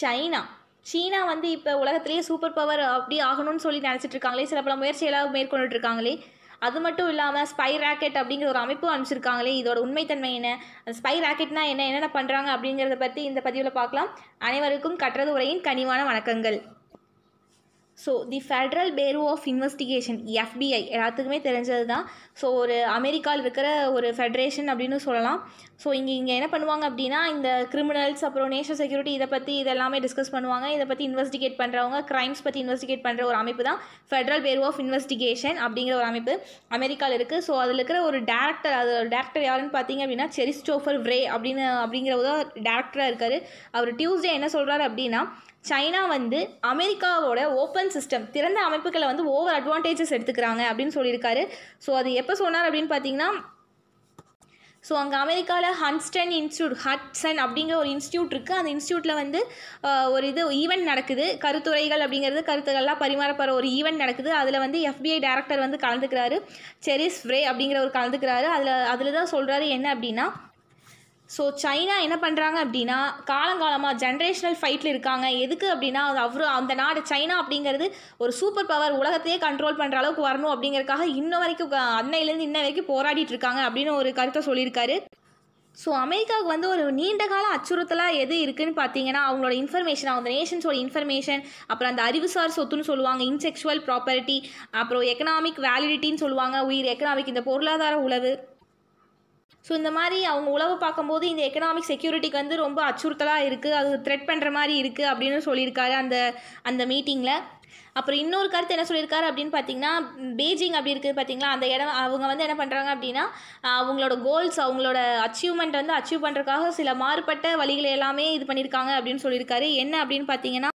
China சீனா வந்து இப்போ உலகத்திலேயே சூப்பர் பவர் அப்படி ஆகணும்னு சொல்லி நினச்சிட்டு இருக்காங்களே சில பல முயற்சியெல்லாம் மேற்கொண்டுட்டு இருக்காங்களே அது மட்டும் இல்லாமல் ஸ்பை ராக்கெட் அப்படிங்கிற ஒரு அமைப்பு அனுப்பிச்சிருக்காங்களே இதோட உண்மைத்தன்மை என்ன அந்த ஸ்பை ராக்கெட்னா என்ன என்னென்ன பண்ணுறாங்க அப்படிங்கிறத பற்றி இந்த பதிவில் பார்க்கலாம் அனைவருக்கும் கட்டுறது உரையின் கனிவான வணக்கங்கள் so the federal bureau of investigation FBI எல்லாத்துக்குமே தெரிஞ்சது தான் ஸோ ஒரு அமெரிக்காவில் இருக்கிற ஒரு ஃபெட்ரேஷன் அப்படின்னு சொல்லலாம் ஸோ இங்கே இங்கே என்ன பண்ணுவாங்க அப்படின்னா இந்த கிரிமினல்ஸ் அப்புறம் நேஷனல் செக்யூரிட்டி இதை பற்றி இதெல்லாமே டிஸ்கஸ் பண்ணுவாங்க இதை பற்றி இன்வெஸ்டிகேட் பண்ணுறவங்க கிரைம்ஸ் பற்றி இன்வெஸ்டிகேட் பண்ணுற ஒரு அமைப்பு தான் ஃபெட்ரல் பேரோ ஆஃப் இன்வெஸ்டிகேஷன் அப்படிங்கிற ஒரு அமைப்பு அமெரிக்காவில் இருக்குது ஸோ அதில் இருக்கிற ஒரு டேரக்டர் அது டேரக்டர் யாருன்னு பார்த்தீங்க அப்படின்னா செரிஸ்டோஃபர் வ்ரே அப்படின்னு அப்படிங்கிற ஒரு டேரக்டராக இருக்கார் அவர் டியூஸ்டே என்ன சொல்கிறார் அப்படின்னா சைனா வந்து அமெரிக்காவோட ஓப்பன் சிஸ்டம் திறந்த அமைப்புகளை வந்து ஓவர் அட்வான்டேஜஸ் எடுத்துக்கிறாங்க அப்படின்னு சொல்லியிருக்காரு ஸோ அது எப்போ சொன்னார் அப்படின்னு பார்த்தீங்கன்னா ஸோ அங்கே அமெரிக்காவில் ஹன்ஸ்டன் இன்ஸ்டியூட் ஹட்ஸன் அப்படிங்கிற ஒரு இன்ஸ்டியூட் இருக்குது அந்த இன்ஸ்டியூட்டில் வந்து ஒரு இது ஈவெண்ட் நடக்குது கருத்துறைகள் அப்படிங்கிறது கருத்துக்கள்லாம் பரிமாறப்படுற ஒரு ஈவெண்ட் நடக்குது அதில் வந்து எஃபிஐ டேரக்டர் வந்து கலந்துக்கிறாரு செரிஸ் ஃப்ரே அப்படிங்கிற ஒரு கலந்துக்கிறாரு அதில் அதில் தான் சொல்கிறாரு என்ன அப்படின்னா ஸோ சைனா என்ன பண்ணுறாங்க அப்படின்னா காலங்காலமாக ஜென்ரேஷனல் ஃபைட்டில் இருக்காங்க எதுக்கு அப்படின்னா அவரு அந்த நாடு சைனா அப்படிங்கிறது ஒரு சூப்பர் பவர் உலகத்தையே கண்ட்ரோல் பண்ணுற அளவுக்கு வரணும் அப்படிங்கிறதுக்காக இன்ன வரைக்கும் அன்னையிலேருந்து இன்ன வரைக்கும் போராடிட்டு இருக்காங்க அப்படின்னு ஒரு கருத்தை சொல்லியிருக்காரு ஸோ அமெரிக்காவுக்கு வந்து ஒரு நீண்ட கால அச்சுறுத்தலாக எது இருக்குதுன்னு பார்த்தீங்கன்னா அவங்களோட இன்ஃபர்மேஷன் அவங்க நேஷன்ஸோட இன்ஃபர்மேஷன் அப்புறம் அந்த அறிவுசார் சொத்துன்னு சொல்லுவாங்க இன்செக்ஷுவல் ப்ராப்பர்ட்டி அப்புறம் எக்கனாமிக் வேலிடிட்டின்னு சொல்லுவாங்க உயிர் எக்கனாமிக் இந்த பொருளாதார உளவு ஸோ இந்த மாதிரி அவங்க உழவு பார்க்கும்போது இந்த எக்கனாமிக் செக்யூரிட்டிக்கு வந்து ரொம்ப அச்சுறுத்தலாக இருக்குது அது த்ரெட் பண்ணுற மாதிரி இருக்குது அப்படின்னு சொல்லியிருக்காரு அந்த அந்த மீட்டிங்கில் அப்புறம் இன்னொரு கருத்து என்ன சொல்லியிருக்காரு அப்படின்னு பார்த்தீங்கன்னா பெய்ஜிங் அப்படி இருக்குது பார்த்தீங்களா அந்த இடம் அவங்க வந்து என்ன பண்ணுறாங்க அப்படின்னா அவங்களோட கோல்ஸ் அவங்களோட அச்சீவ்மெண்ட் வந்து அச்சீவ் பண்ணுறதுக்காக சில மாறுபட்ட வழிகளை எல்லாமே இது பண்ணியிருக்காங்க அப்படின்னு சொல்லியிருக்காரு என்ன அப்படின்னு பார்த்தீங்கன்னா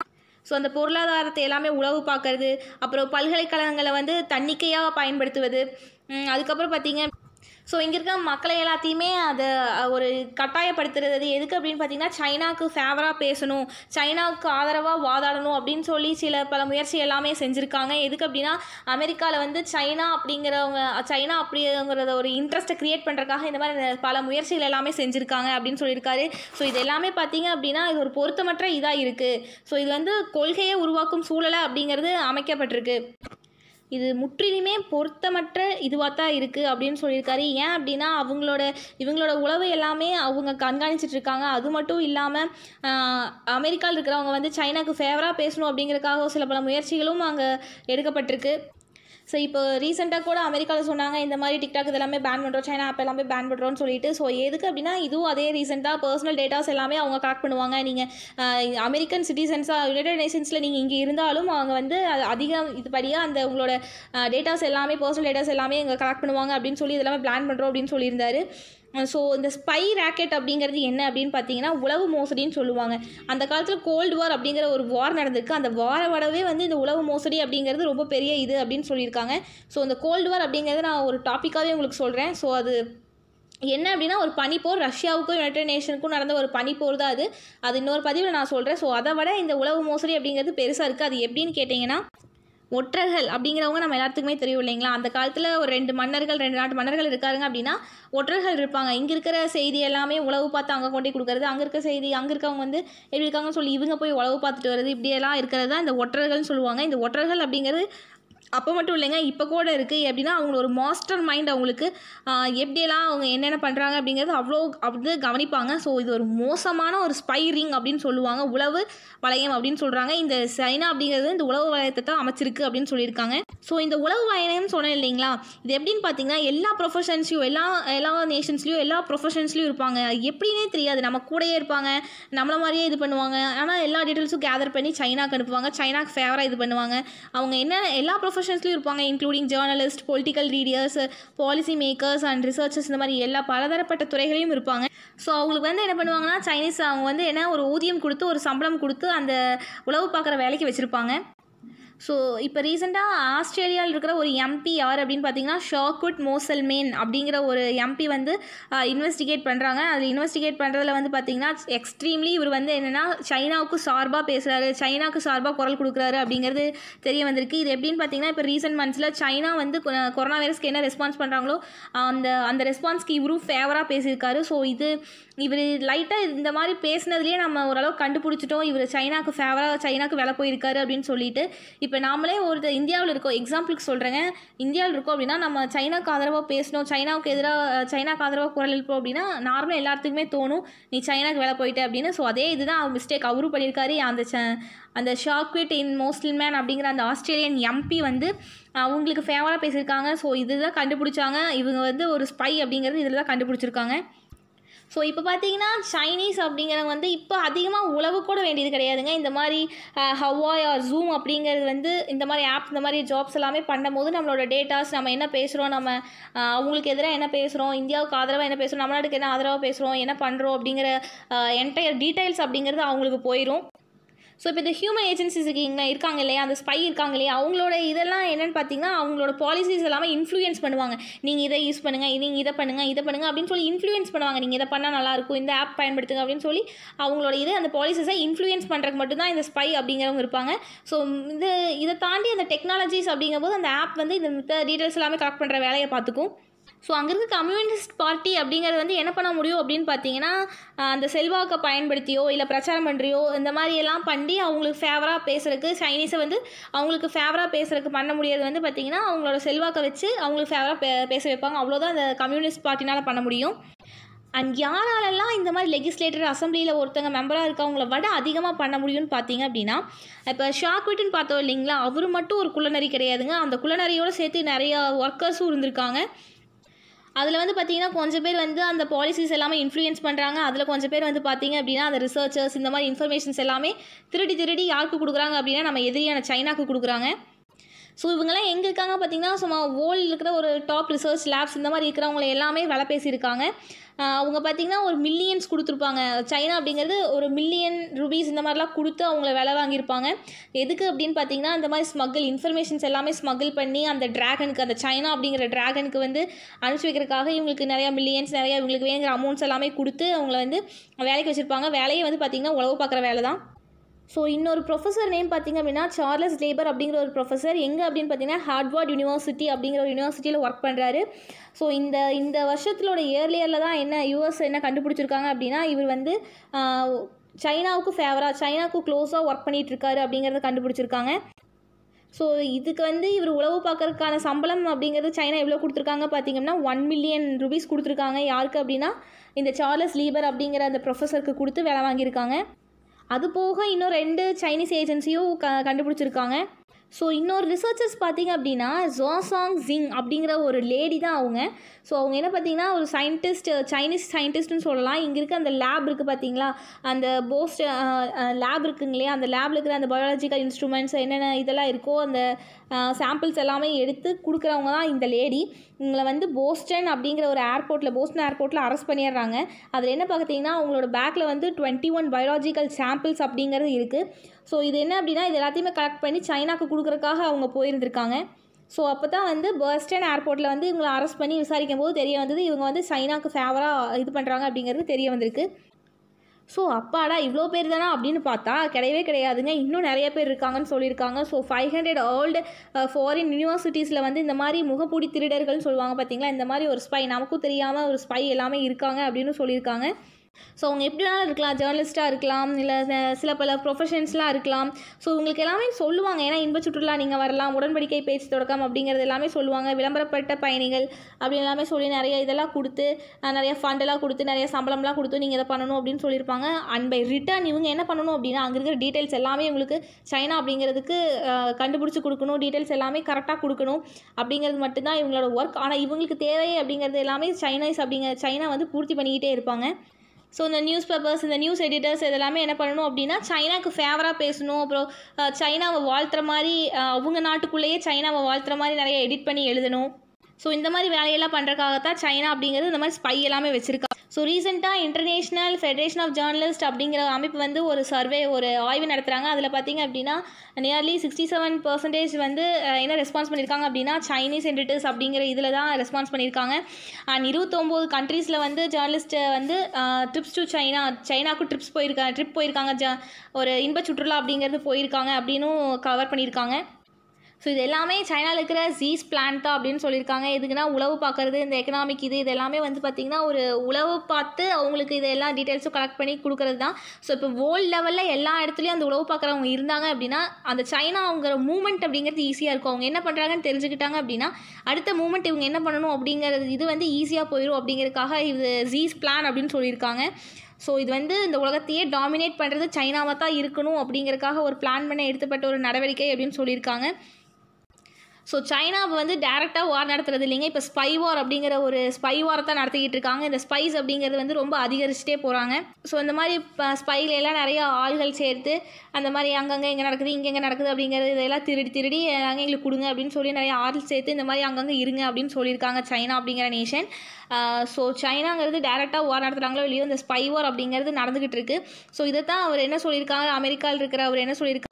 ஸோ அந்த பொருளாதாரத்தை எல்லாமே உழவு பார்க்கறது அப்புறம் பல்கலைக்கழகங்களை வந்து தன்னிக்கையாக பயன்படுத்துவது அதுக்கப்புறம் பார்த்தீங்க ஸோ இங்கே இருக்க மக்களை எல்லாத்தையுமே அதை ஒரு கட்டாயப்படுத்துறது எதுக்கு அப்படின்னு பார்த்தீங்கன்னா சைனாவுக்கு ஃபேவராக பேசணும் சைனாவுக்கு ஆதரவாக வாதாடணும் அப்படின்னு சொல்லி சில பல முயற்சி எல்லாமே செஞ்சுருக்காங்க எதுக்கு அப்படின்னா அமெரிக்காவில் வந்து சைனா அப்படிங்கிறவங்க சைனா அப்படிங்கிறத ஒரு இன்ட்ரெஸ்ட்டை க்ரியேட் பண்ணுறக்காக இந்த மாதிரி பல முயற்சிகள் எல்லாமே செஞ்சுருக்காங்க அப்படின்னு சொல்லியிருக்காரு ஸோ இது எல்லாமே பார்த்தீங்க அப்படின்னா இது ஒரு பொருத்தமற்ற இதாக இருக்குது ஸோ இது வந்து கொள்கையை உருவாக்கும் சூழலை அப்படிங்கிறது அமைக்கப்பட்டிருக்கு இது முற்றிலுமே பொருத்தமற்ற இதுவாக தான் இருக்குது அப்படின்னு சொல்லியிருக்காரு ஏன் அப்படின்னா அவங்களோட இவங்களோட உழவு எல்லாமே அவங்க இருக்காங்க அது மட்டும் இல்லாமல் அமெரிக்காவில் இருக்கிறவங்க வந்து சைனாக்கு ஃபேவராக பேசணும் அப்படிங்கிறதுக்காக சில பல முயற்சிகளும் அங்கே எடுக்கப்பட்டிருக்கு ஸோ இப்போ ரீசெண்டாக கூட அமெரிக்காவில் சொன்னாங்க இந்த மாதிரி டிக்டாக் இதெல்லாமே பேன் பண்ணுறோம் சைனா ஆப் எல்லாமே பேன் பண்ணுறோன்னு சொல்லிட்டு ஸோ எதுக்கு அப்படின்னா இதுவும் அதே ரீசெண்டாக பர்சனல் டேட்டாஸ் எல்லாமே அவங்க கலெக்ட் பண்ணுவாங்க நீங்கள் அமெரிக்கன் சிட்டிசன்ஸாக யுனைடெட் நேஷன்ஸில் நீங்கள் இங்கே இருந்தாலும் அவங்க வந்து அதிகம் இதுபடியாக அந்த உங்களோட டேட்டாஸ் எல்லாமே பர்சனல் டேட்டாஸ் எல்லாமே இங்கே கலெக்ட் பண்ணுவாங்க அப்படின்னு சொல்லி இதெல்லாமே பிளான் பண்ணுறோம் அப்படின்னு சொல்லியிருந்தாரு ஸோ இந்த ஸ்பை ராக்கெட் அப்படிங்கிறது என்ன அப்படின்னு பார்த்தீங்கன்னா உளவு மோசடின்னு சொல்லுவாங்க அந்த காலத்தில் கோல்டு வார் அப்படிங்கிற ஒரு வார் நடந்திருக்கு அந்த வார வடவே வந்து இந்த உளவு மோசடி அப்படிங்கிறது ரொம்ப பெரிய இது அப்படின்னு சொல்லியிருக்காங்க ஸோ இந்த கோல்டு வார் அப்படிங்கிறத நான் ஒரு டாப்பிக்காகவே உங்களுக்கு சொல்கிறேன் ஸோ அது என்ன அப்படின்னா ஒரு பனிப்போர் ரஷ்யாவுக்கும் யுனைடெட் நேஷனுக்கும் நடந்த ஒரு பனிப்போர் தான் அது அது இன்னொரு பதிவில் நான் சொல்கிறேன் ஸோ அதை விட இந்த உளவு மோசடி அப்படிங்கிறது பெருசாக இருக்குது அது எப்படின்னு கேட்டிங்கன்னா ஒற்றர்கள் அப்படிங்கிறவங்க நம்ம எல்லாத்துக்குமே தெரியும் இல்லைங்களா அந்த காலத்தில் ஒரு ரெண்டு மன்னர்கள் ரெண்டு நாட்டு மன்னர்கள் இருக்காருங்க அப்படின்னா ஒற்றர்கள் இருப்பாங்க இங்கே இருக்கிற செய்தி எல்லாமே உழவு பார்த்து அங்கே கொண்டு கொடுக்குறது அங்கே இருக்க செய்தி அங்கே இருக்கவங்க வந்து எப்படி இருக்காங்கன்னு சொல்லி இவங்க போய் உழவு பார்த்துட்டு வருது இப்படியெல்லாம் இருக்கிறது தான் இந்த ஒற்றர்கள்னு சொல்லுவாங்க இந்த ஒற்றர்கள் அப்படிங்கிறது அப்போ மட்டும் இல்லைங்க இப்போ கூட இருக்குது எப்படின்னா அவங்களோட ஒரு மாஸ்டர் மைண்ட் அவங்களுக்கு எப்படியெல்லாம் அவங்க என்னென்ன பண்ணுறாங்க அப்படிங்கிறது அவ்வளோ அப்படி கவனிப்பாங்க ஸோ இது ஒரு மோசமான ஒரு ஸ்பைரிங் அப்படின்னு சொல்லுவாங்க உளவு வளையம் அப்படின்னு சொல்கிறாங்க இந்த சைனா அப்படிங்கிறது இந்த உளவு வளையத்தை தான் அமைச்சிருக்கு அப்படின்னு சொல்லியிருக்காங்க ஸோ இந்த உளவு வளையம்னு சொன்னேன் இல்லைங்களா இது எப்படின்னு பார்த்தீங்கன்னா எல்லா ப்ரொஃபஷன்ஸ்லையும் எல்லா எல்லா நேஷன்ஸ்லையும் எல்லா ப்ரொஃபஷன்ஸ்லையும் இருப்பாங்க எப்படின்னே தெரியாது நம்ம கூடயே இருப்பாங்க நம்மள மாதிரியே இது பண்ணுவாங்க ஆனால் எல்லா டீட்டெயில்ஸும் கேதர் பண்ணி சைனாக்கு அனுப்புவாங்க சைனாக்கு ஃபேவராக இது பண்ணுவாங்க அவங்க என்ன எல்லா ப்ரொஃபஷன் ப்ரொஃபஷன்ஸ்லையும் இருப்பாங்க including journalist political readers policy makers and researchers இந்த மாதிரி எல்லா பலதரப்பட்ட துறைகளையும் இருப்பாங்க ஸோ அவங்களுக்கு வந்து என்ன பண்ணுவாங்கன்னா சைனீஸ் அவங்க வந்து என்ன ஒரு ஊதியம் கொடுத்து ஒரு சம்பளம் கொடுத்து அந்த உழவு பார்க்குற வேலைக்கு வச்சுருப்பாங்க ஸோ இப்போ ரீசெண்டாக ஆஸ்திரேலியாவில் இருக்கிற ஒரு எம்பி யார் அப்படின்னு பார்த்தீங்கன்னா ஷாக்குட் மோசல்மேன் அப்படிங்கிற ஒரு எம்பி வந்து இன்வெஸ்டிகேட் பண்ணுறாங்க அதில் இன்வெஸ்டிகேட் பண்ணுறதுல வந்து பார்த்திங்கன்னா எக்ஸ்ட்ரீம்லி இவர் வந்து என்னென்னா சைனாவுக்கு சார்பாக பேசுகிறாரு சைனாவுக்கு சார்பாக குரல் கொடுக்குறாரு அப்படிங்கிறது தெரிய வந்திருக்கு இது எப்படின்னு பார்த்தீங்கன்னா இப்போ ரீசெண்ட் மந்த்ஸில் சைனா வந்து கொரோனா வைரஸ்க்கு என்ன ரெஸ்பான்ஸ் பண்ணுறாங்களோ அந்த அந்த ரெஸ்பான்ஸ்க்கு இவரும் ஃபேவராக பேசியிருக்காரு ஸோ இது இவர் லைட்டாக இந்த மாதிரி பேசினதுலேயே நம்ம ஓரளவு கண்டுபிடிச்சிட்டோம் இவர் சைனாவுக்கு ஃபேவராக சைனாவுக்கு வேலை போயிருக்காரு அப்படின்னு சொல்லிட்டு இப்போ இப்போ நாமளே ஒரு இந்தியாவில் இருக்கோம் எக்ஸாம்பிளுக்கு சொல்கிறேங்க இந்தியாவில் இருக்கோம் அப்படின்னா நம்ம சைனாவுக்கு ஆதரவாக பேசணும் சைனாவுக்கு எதிராக சைனாவுக்கு ஆதரவாக குரல் எழுப்போம் அப்படின்னா நார்மலாக எல்லாத்துக்குமே தோணும் நீ சைனாக்கு வேலை போயிட்டு அப்படின்னு ஸோ அதே இதுதான் அவர் மிஸ்டேக் அவரும் பண்ணியிருக்காரு அந்த ச அந்த ஷாக்விட் இன் மோஸ்ட்லி மேன் அப்படிங்கிற அந்த ஆஸ்திரேலியன் எம்பி வந்து அவங்களுக்கு ஃபேவராக பேசியிருக்காங்க ஸோ இது தான் கண்டுபிடிச்சாங்க இவங்க வந்து ஒரு ஸ்பை அப்படிங்கிறது இதில் தான் கண்டுபிடிச்சிருக்காங்க ஸோ இப்போ பார்த்தீங்கன்னா சைனீஸ் அப்படிங்கிறவங்க வந்து இப்போ அதிகமாக உழவு கூட வேண்டியது கிடையாதுங்க இந்த மாதிரி ஹவாய் ஆர் ஜூம் அப்படிங்கிறது வந்து இந்த மாதிரி ஆப் இந்த மாதிரி ஜாப்ஸ் எல்லாமே பண்ணும்போது நம்மளோட டேட்டாஸ் நம்ம என்ன பேசுகிறோம் நம்ம அவங்களுக்கு எதிராக என்ன பேசுகிறோம் இந்தியாவுக்கு ஆதரவாக என்ன பேசுகிறோம் நம்ம நாட்டுக்கு என்ன ஆதரவாக பேசுகிறோம் என்ன பண்ணுறோம் அப்படிங்கிற என்டையர் டீட்டெயில்ஸ் அப்படிங்கிறது அவங்களுக்கு போயிடும் ஸோ இப்போ இந்த ஹியூமன் ஏஜென்சிஸ் இருக்கீங்க இருக்காங்க இல்லையா அந்த ஸ்பை இருக்காங்க இல்லையா அவங்களோட இதெல்லாம் என்னென்னு பார்த்தீங்கன்னா அவங்களோட பாலிசிஸ் எல்லாமே இன்ஃப்ளூயன்ஸ் பண்ணுவாங்க நீங்கள் இதை யூஸ் பண்ணுங்கள் நீங்கள் இதை பண்ணுங்கள் இதை பண்ணுங்கள் அப்படின்னு சொல்லி இன்ஃப்ளூயன்ஸ் பண்ணுவாங்க நீங்கள் இதை பண்ணால் நல்லாயிருக்கும் இந்த ஆப் பயன்படுத்துங்க அப்படின்னு சொல்லி அவங்களோட இது அந்த பாலிசிஸை இன்ஃப்ளூயன்ஸ் பண்ணுறதுக்கு மட்டும்தான் இந்த ஸ்பை அப்படிங்கிறவங்க இருப்பாங்க ஸோ இது இதை தாண்டி அந்த டெக்னாலஜிஸ் அப்படிங்கும்போது அந்த ஆப் வந்து இந்த டீட்டெயில்ஸ் எல்லாமே கலெக்ட் பண்ணுற வேலையை பார்த்துக்கும் ஸோ அங்கே இருக்க கம்யூனிஸ்ட் பார்ட்டி அப்படிங்கிறது வந்து என்ன பண்ண முடியும் அப்படின்னு பார்த்தீங்கன்னா அந்த செல்வாக்கை பயன்படுத்தியோ இல்லை பிரச்சாரம் பண்ணுறியோ இந்த மாதிரி எல்லாம் பண்ணி அவங்களுக்கு ஃபேவராக பேசுகிறதுக்கு சைனீஸை வந்து அவங்களுக்கு ஃபேவராக பேசுறதுக்கு பண்ண முடியாது வந்து பார்த்திங்கன்னா அவங்களோட செல்வாக்கை வச்சு அவங்களுக்கு ஃபேவராக பே பேச வைப்பாங்க அவ்வளோதான் அந்த கம்யூனிஸ்ட் பார்ட்டினால் பண்ண முடியும் அண்ட் யாராலெல்லாம் இந்த மாதிரி லெகிஸ்லேட்டர் அசம்பிளியில் ஒருத்தங்க மெம்பராக இருக்கவங்கள விட அதிகமாக பண்ண முடியும்னு பார்த்தீங்க அப்படின்னா இப்போ ஷாக்விட்டுன்னு பார்த்தோம் இல்லைங்களா அவர் மட்டும் ஒரு குள்ளநரி கிடையாதுங்க அந்த குள்ளநரியோடு சேர்த்து நிறையா ஒர்க்கர்ஸும் இருந்திருக்காங்க அதில் வந்து பார்த்திங்கன்னா கொஞ்சம் பேர் வந்து அந்த பாலிசிஸ் எல்லாமே இன்ஃப்ளூயன்ஸ் பண்ணுறாங்க அதில் கொஞ்சம் பேர் வந்து பார்த்திங்க அப்படின்னா அந்த ரிசர்ச்சர்ஸ் இந்த மாதிரி இன்ஃபர்மேஷன்ஸ் எல்லாமே திருடி திருடி யாருக்கு கொடுக்குறாங்க அப்படின்னா நம்ம எதிரியான சைனாக்கு கொடுக்குறாங்க ஸோ இவங்கெல்லாம் எங்கே இருக்காங்க பார்த்தீங்கன்னா சும்மா வேர்ல்டு இருக்கிற ஒரு டாப் ரிசர்ச் லேப்ஸ் இந்த மாதிரி இருக்கிறவங்களை எல்லாமே வேலை பேசியிருக்காங்க அவங்க பார்த்திங்கன்னா ஒரு மில்லியன்ஸ் கொடுத்துருப்பாங்க சைனா அப்படிங்கிறது ஒரு மில்லியன் ருபீஸ் இந்த மாதிரிலாம் கொடுத்து அவங்கள விலை வாங்கியிருப்பாங்க எதுக்கு அப்படின்னு பார்த்தீங்கன்னா அந்த மாதிரி ஸ்மகிள் இன்ஃபர்மேஷன்ஸ் எல்லாமே ஸ்மகிள் பண்ணி அந்த ட்ராகனுக்கு அந்த சைனா அப்படிங்கிற ட்ராகனுக்கு வந்து அனுப்பிச்சி வைக்கிறதுக்காக இவங்களுக்கு நிறையா மில்லியன்ஸ் நிறையா இவங்களுக்கு வேணுங்கிற அமௌண்ட்ஸ் எல்லாமே கொடுத்து அவங்கள வந்து வேலைக்கு வச்சுருப்பாங்க வேலையை வந்து பார்த்திங்கன்னா உழவு பார்க்குற வேலை தான் ஸோ இன்னொரு ப்ரொஃபஸர் நேம் பார்த்திங்க அப்படின்னா சார்லஸ் லேபர் அப்படிங்கிற ஒரு ப்ரொஃபஸர் எங்கே அப்படின்னு பார்த்தீங்கன்னா ஹார்ட்வார்ட் யூனிவர்சிட்டி அப்படிங்கிற ஒரு யூனிவர்சிட்டியில் ஒர்க் பண்ணுறாரு ஸோ இந்த இந்த வருஷத்திலோட இயர்லியரில் தான் என்ன யூஎஸ் என்ன கண்டுபிடிச்சிருக்காங்க அப்படின்னா இவர் வந்து சைனாவுக்கு ஃபேவராக சைனாவுக்கு க்ளோஸாக ஒர்க் பண்ணிகிட்ருக்காரு அப்படிங்கிறத கண்டுபிடிச்சிருக்காங்க ஸோ இதுக்கு வந்து இவர் உழவு பார்க்கறதுக்கான சம்பளம் அப்படிங்கிறது சைனா எவ்வளோ கொடுத்துருக்காங்க பார்த்தீங்கன்னா ஒன் மில்லியன் ருபீஸ் கொடுத்துருக்காங்க யாருக்கு அப்படின்னா இந்த சார்லஸ் லீபர் அப்படிங்கிற அந்த ப்ரொஃபஸருக்கு கொடுத்து வேலை வாங்கியிருக்காங்க அது போக இன்னும் ரெண்டு சைனீஸ் ஏஜென்சியும் க கண்டுபிடிச்சிருக்காங்க ஸோ இன்னொரு ரிசர்ச்சர்ஸ் பார்த்திங்க அப்படின்னா ஜோசாங் ஜிங் அப்படிங்கிற ஒரு லேடி தான் அவங்க ஸோ அவங்க என்ன பார்த்திங்கன்னா ஒரு சயின்டிஸ்ட் சைனீஸ் சயின்டிஸ்ட்னு சொல்லலாம் இங்கே இருக்க அந்த லேப் இருக்குது பார்த்திங்களா அந்த போஸ்ட் லேப் இருக்குங்க இல்லையா அந்த லேபில் இருக்கிற அந்த பயாலஜிக்கல் இன்ஸ்ட்ருமெண்ட்ஸ் என்னென்ன இதெல்லாம் இருக்கோ அந்த சாம்பிள்ஸ் எல்லாமே எடுத்து கொடுக்குறவங்க தான் இந்த லேடி இவங்களை வந்து போஸ்டன் அப்படிங்கிற ஒரு ஏர்போர்ட்டில் போஸ்டன் ஏர்போர்ட்டில் அரெஸ்ட் பண்ணிடுறாங்க அதில் என்ன பார்த்தீங்கன்னா அவங்களோட பேக்கில் வந்து டுவெண்ட்டி ஒன் பயாலஜிக்கல் சாம்பிள்ஸ் அப்படிங்கிறது இருக்குது ஸோ இது என்ன அப்படின்னா இது எல்லாத்தையுமே கலெக்ட் பண்ணி சைனாக்கு கொடு கொடுக்குறக்காக அவங்க போயிருந்திருக்காங்க ஸோ அப்போ தான் வந்து பர்ஸ்டன் ஏர்போர்ட்டில் வந்து இவங்களை அரெஸ்ட் பண்ணி விசாரிக்கும் போது தெரிய வந்தது இவங்க வந்து சைனாக்கு ஃபேவராக இது பண்ணுறாங்க அப்படிங்கிறது தெரிய வந்திருக்கு ஸோ அப்பாடா இவ்வளோ பேர் தானா அப்படின்னு பார்த்தா கிடையவே கிடையாதுங்க இன்னும் நிறைய பேர் இருக்காங்கன்னு சொல்லியிருக்காங்க so five hundred old foreign யூனிவர்சிட்டிஸில் வந்து இந்த மாதிரி முகப்பூடி திருடர்கள்னு சொல்லுவாங்க பார்த்தீங்களா இந்த மாதிரி ஒரு ஸ்பை நமக்கும் தெரியாமல் ஒரு ஸ்பை எல்லாமே இருக்காங்க அப்படின்னு சொல்லியிருக்காங்க ஸோ அவங்க எப்படி வேணாலும் இருக்கலாம் ஜேர்னலிஸ்ட்டாக இருக்கலாம் இல்லை சில பல ப்ரொஃபஷன்ஸ்லாம் இருக்கலாம் ஸோ உங்களுக்கு எல்லாமே சொல்லுவாங்க ஏன்னா இன்ப சுற்றுலா நீங்கள் வரலாம் உடன்படிக்கை பேச்சு தொடக்கம் அப்படிங்கிறது எல்லாமே சொல்லுவாங்க விளம்பரப்பட்ட பயணிகள் அப்படி எல்லாமே சொல்லி நிறைய இதெல்லாம் கொடுத்து நிறைய ஃபண்டெல்லாம் கொடுத்து நிறைய சம்பளம்லாம் கொடுத்து நீங்கள் இதை பண்ணணும் அப்படின்னு சொல்லியிருப்பாங்க அண்ட் பை ரிட்டர்ன் இவங்க என்ன பண்ணணும் அப்படின்னா அங்கே இருக்கிற டீட்டெயில்ஸ் எல்லாமே உங்களுக்கு சைனா அப்படிங்கிறதுக்கு கண்டுபிடிச்சி கொடுக்கணும் டீட்டெயில்ஸ் எல்லாமே கரெக்டாக கொடுக்கணும் அப்படிங்கிறது மட்டும்தான் இவங்களோட ஒர்க் ஆனால் இவங்களுக்கு தேவை அப்படிங்கிறது எல்லாமே சைனைஸ் அப்படிங்கிற சைனா வந்து பூர்த்தி பண்ணிக்கிட்டே இருப்பாங்க ஸோ இந்த நியூஸ் பேப்பர்ஸ் இந்த நியூஸ் எடிட்டர்ஸ் இதெல்லாமே என்ன பண்ணணும் அப்படின்னா சைனாக்கு ஃபேவராக பேசணும் அப்புறம் சைனாவை வாழ்த்துற மாதிரி அவங்க நாட்டுக்குள்ளேயே சைனாவை வாழ்த்துற மாதிரி நிறைய எடிட் பண்ணி எழுதணும் ஸோ இந்த மாதிரி வேலையெல்லாம் பண்ணுறக்காகத்தான் சைனா அப்படிங்கிறது இந்த மாதிரி ஸ்பை எல்லாமே வச்சுருக்கா ஸோ ரீசெண்டாக இன்டர்நேஷ்னல் ஃபெடரேஷன் ஆஃப் ஜேர்னலிஸ்ட் அப்படிங்கிற அமைப்பு வந்து ஒரு சர்வே ஒரு ஆய்வு நடத்துகிறாங்க அதில் பார்த்திங்க அப்படின்னா நியர்லி சிக்ஸ்டி செவன் பர்சன்டேஜ் வந்து என்ன ரெஸ்பான்ஸ் பண்ணியிருக்காங்க அப்படின்னா சைனீஸ் என்டிட்டர்ஸ் அப்படிங்கிற இதில் தான் ரெஸ்பான்ஸ் பண்ணியிருக்காங்க அண்ட் இருபத்தொம்போது கண்ட்ரீஸில் வந்து ஜேர்னலிஸ்ட்டு வந்து ட்ரிப்ஸ் டு சைனா சைனாவுக்கு ட்ரிப்ஸ் போயிருக்காங்க ட்ரிப் போயிருக்காங்க ஜ ஒரு இன்ப சுற்றுலா அப்படிங்கிறது போயிருக்காங்க அப்படின்னும் கவர் பண்ணியிருக்காங்க ஸோ இது எல்லாமே சைனாவில் இருக்கிற ஜீஸ் பிளான் தான் அப்படின்னு சொல்லியிருக்காங்க எதுக்குன்னா உழவு பார்க்குறது இந்த எக்கனாமிக் இது இது எல்லாமே வந்து பார்த்திங்கன்னா ஒரு உழவு பார்த்து அவங்களுக்கு இது எல்லா டீட்டெயில்ஸும் கலெக்ட் பண்ணி கொடுக்குறது தான் ஸோ இப்போ வேர்ல்டு லெவலில் எல்லா இடத்துலையும் அந்த உழவு பார்க்குறவங்க இருந்தாங்க அப்படின்னா அந்த சைனா அவங்கிற மூமெண்ட் அப்படிங்கிறது ஈஸியாக இருக்கும் அவங்க என்ன பண்ணுறாங்கன்னு தெரிஞ்சுக்கிட்டாங்க அப்படின்னா அடுத்த மூமெண்ட் இவங்க என்ன பண்ணணும் அப்படிங்கிறது இது வந்து ஈஸியாக போயிடும் அப்படிங்கிறதுக்காக இது ஜீஸ் பிளான் அப்படின்னு சொல்லியிருக்காங்க ஸோ இது வந்து இந்த உலகத்தையே டாமினேட் பண்ணுறது சைனாவாக தான் இருக்கணும் அப்படிங்கிறதுக்காக ஒரு பிளான் பண்ண எடுத்துப்பட்ட ஒரு நடவடிக்கை அப்படின்னு சொல்லியிருக்காங்க ஸோ சைனா வந்து டேரெக்டாக வார் நடத்துறது இல்லைங்க இப்போ ஸ்பை வார் அப்படிங்கிற ஒரு ஸ்பை வார் தான் நடத்திக்கிட்டு இருக்காங்க இந்த ஸ்பைஸ் அப்படிங்கிறது வந்து ரொம்ப அதிகரிச்சுட்டே போகிறாங்க ஸோ இந்த மாதிரி இப்போ ஸ்பைலெல்லாம் நிறைய ஆள்கள் சேர்த்து அந்த மாதிரி அங்கங்கே இங்கே நடக்குது இங்கெங்கே நடக்குது அப்படிங்கிறது இதெல்லாம் திருடி திருடி நாங்கள் எங்களுக்கு கொடுங்க அப்படின்னு சொல்லி நிறைய ஆள் சேர்த்து இந்த மாதிரி அங்கங்கே இருங்க அப்படின்னு சொல்லியிருக்காங்க சைனா அப்படிங்கிற நேஷன் ஸோ சைனாங்கிறது டேரெக்டாக வார் நடத்துகிறாங்களோ இல்லையோ இந்த ஸ்பை வார் அப்படிங்கிறது நடந்துகிட்டு இருக்குது ஸோ இதை தான் அவர் என்ன சொல்லியிருக்காங்க அமெரிக்காவில் இருக்கிற அவர் என்ன சொல்லியிருக்காரு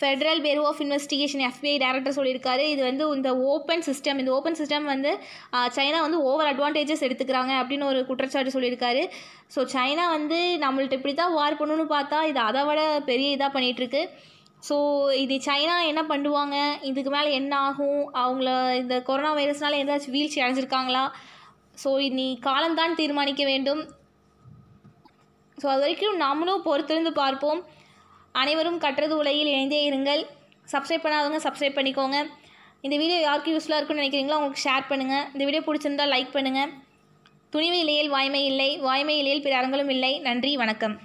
ஃபெடரல் பேரோ ஆஃப் இன்வெஸ்டிகேஷன் எஃபிஐ டேரக்டர் சொல்லியிருக்காரு இது வந்து இந்த ஓப்பன் சிஸ்டம் இந்த ஓப்பன் சிஸ்டம் வந்து சைனா வந்து ஓவர் அட்வான்டேஜஸ் எடுத்துக்கிறாங்க அப்படின்னு ஒரு குற்றச்சாட்டு சொல்லியிருக்காரு ஸோ சைனா வந்து நம்மள்ட்ட இப்படி தான் வார் பண்ணணும்னு பார்த்தா இது அதை விட பெரிய இதாக பண்ணிகிட்ருக்கு ஸோ இது சைனா என்ன பண்ணுவாங்க இதுக்கு மேலே என்ன ஆகும் அவங்கள இந்த கொரோனா வைரஸ்னால ஏதாச்சும் வீழ்ச்சி அடைஞ்சிருக்காங்களா ஸோ இனி காலம்தான் தீர்மானிக்க வேண்டும் ஸோ அது வரைக்கும் நாமளும் பொறுத்திருந்து பார்ப்போம் அனைவரும் கற்றது உலகில் இணைந்தே இருங்கள் சப்ஸ்கிரைப் பண்ணாதவங்க சப்ஸ்கிரைப் பண்ணிக்கோங்க இந்த வீடியோ யாருக்கு யூஸ்ஃபுல்லாக இருக்குன்னு நினைக்கிறீங்களோ உங்களுக்கு ஷேர் பண்ணுங்கள் இந்த வீடியோ பிடிச்சிருந்தால் லைக் பண்ணுங்கள் துணிவு இல்லையில் வாய்மை இல்லை வாய்மை இல்லையில் பிற அரங்களும் இல்லை நன்றி வணக்கம்